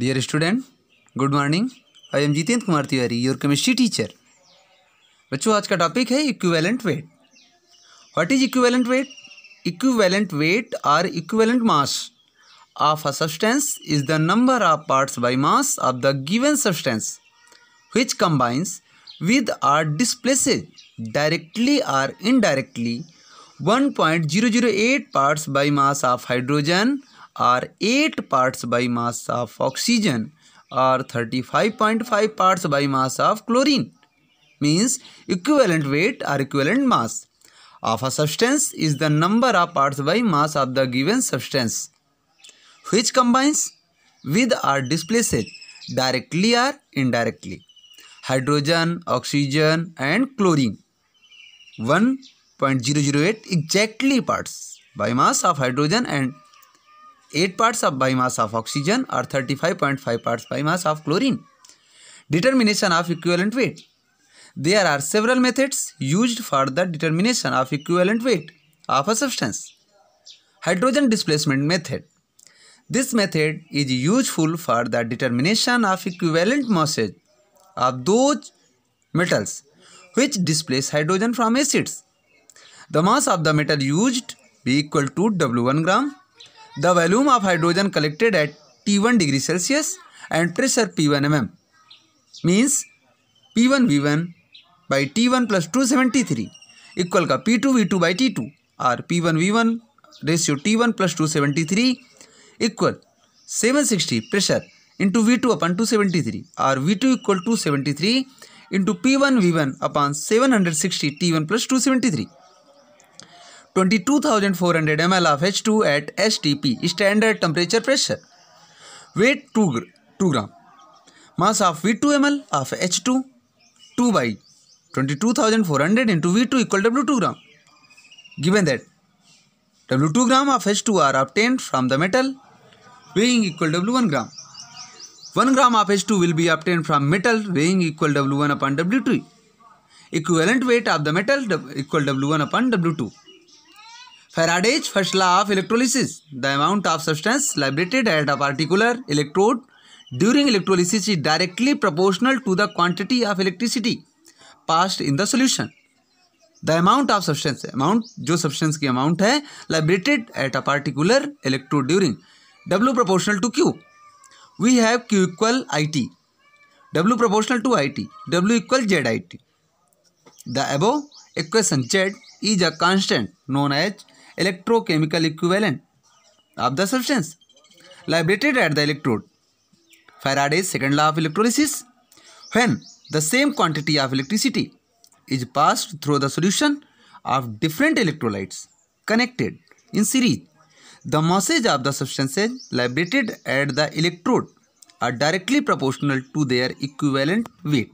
Dear student good morning I am Jitendra Kumar Tiwari your chemistry teacher बच्चों आज का टॉपिक है equivalent weight what is equivalent weight equivalent weight or equivalent mass of a substance is the number of parts by mass of the given substance which combines with or displaces directly or indirectly eight parts by mass of hydrogen are 8 parts by mass of oxygen or 35.5 parts by mass of chlorine means equivalent weight or equivalent mass of a substance is the number of parts by mass of the given substance which combines with or displaces directly or indirectly hydrogen oxygen and chlorine 1.008 exactly parts by mass of hydrogen and 8 parts of biomass of oxygen or 35.5 parts biomass of chlorine. Determination of equivalent weight. There are several methods used for the determination of equivalent weight of a substance. Hydrogen displacement method. This method is useful for the determination of equivalent masses of those metals which displace hydrogen from acids. The mass of the metal used be equal to W1 gram the volume of hydrogen collected at T one degree Celsius and pressure P one M M means P one V one by T one plus two seventy three equal का P two V two by T two or P one V one ratio T one plus two seventy three equal seven sixty pressure into V two upon two seventy three or V two equal to seventy three into P one V one upon seven hundred sixty T one plus two seventy three 22400 ml of H2 at STP standard temperature pressure. Weight 2, 2 gram. Mass of V2 ml of H2 2 by 22400 into V2 equal W2 gram. Given that W2 gram of H2 are obtained from the metal weighing equal W1 gram. 1 gram of H2 will be obtained from metal weighing equal W1 upon W2. Equivalent weight of the metal equal W1 upon W2. Faraday's first law of electrolysis the amount of substance liberated at a particular electrode during electrolysis is directly proportional to the quantity of electricity pass in the solution the amount of substance amount जो substance की amount है liberated at a particular electrode during W proportional to Q we have Q equal I T W proportional to I T W equal Z I T the एबो equation Z is a constant known as electrochemical equivalent of the substance liberated at the electrode. Faraday's second law of electrolysis. When the same quantity of electricity is passed through the solution of different electrolytes connected in series, the masses of the substances liberated at the electrode are directly proportional to their equivalent weight.